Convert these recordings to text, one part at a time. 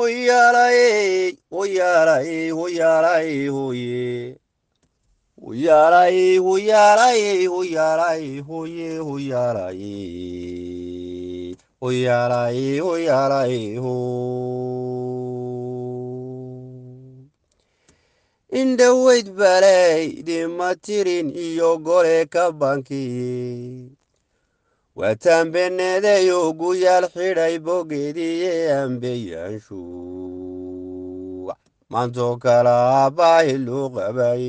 hoyaalay hoyaalay hoyaalay hoye hoyaalay hoyaalay hoyaalay hoye hoyaalay hoyaalay hoyaalay ho indhoweyd baley dhimatirin iyo gole ka bankiye watambeneeday ugu yaal xidhay bogeediye ambeyaanshuuc maanto kala baahi qabay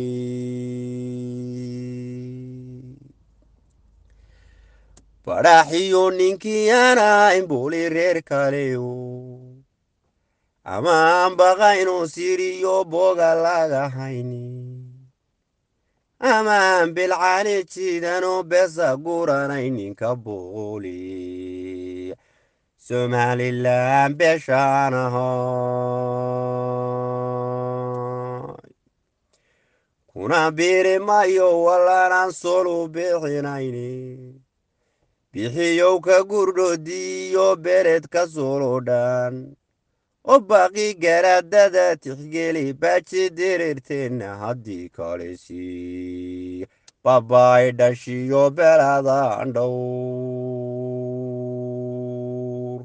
badhaaxiyo ninkii ana imbuli reer kaleyo amaan baqa inuu siriyo boga laga amaan bilcaali jiidano besa guranay ninka buuli somalilan beeshaan kuna biri mayo walanaan solu bixinayni bixiyow ka gurdhodiyo bered ka solo dhan u baaqi garaadada tixgeli baji dirirteenna haddii kalesi babaay dhashiyo beeladan dhowr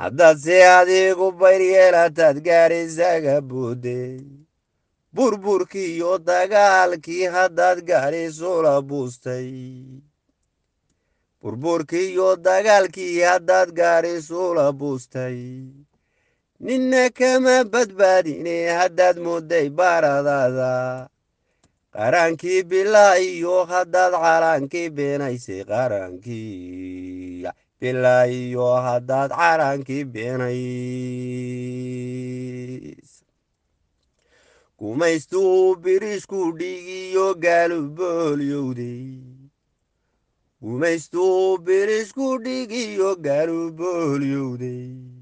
haddase adigu bayryeelataad gaar isaga buuday burburkii iyo dagaalkii haddaad gaarisula buustay burburkii iyo dagaalkii haddaad gaadhisula buustay ninna kama badbaadine haddaad mooday baaradaada qaraankii qarankii iyo haddaad carankii beenaysay qarankii iyo haddaad carankii beenays gumaystuu birisku dhigiyo gaaluboolyowdey gumaystuu birisku dhiigiyo gaaluboolyowdey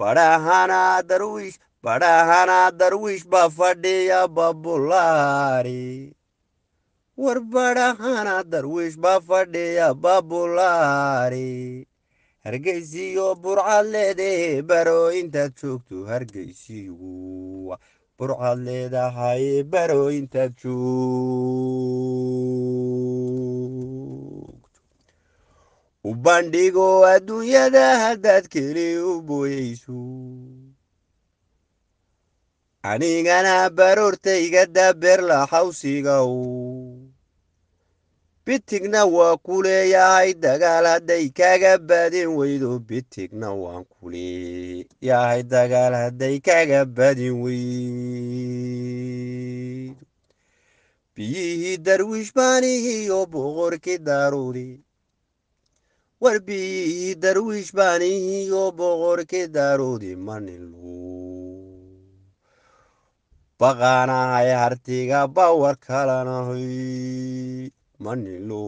badhaahana darwiish badhaahana darwiish baa fadhiya war badhaahana darwiish baa fadhiya babulaari hargeysiyo burcad leedee baro intaad joogto hargeysigu burcad leedahay baro intaad joog u bandhigo adduunyada haddaad keli u booyeyso anigana baroortayga dabeerla xawsigaw bitigna waa ku leeyahay dagaal hadday kaaga badin weydo bitigna waan ku leeyahay dagaal hadday kaaga badin weydo biyihii darwiish baanihii oo boqorkii daruuri warbii darwiishbaaniyo boqorke daaroodi manilu baqaanahay hartiga bawar kalanahay manilu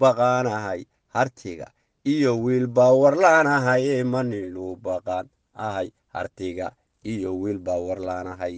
baqaanahay hartiga iyo wiil bawar laanahay manilu baqaan ahay hartiga iyo wiil bawar laanahay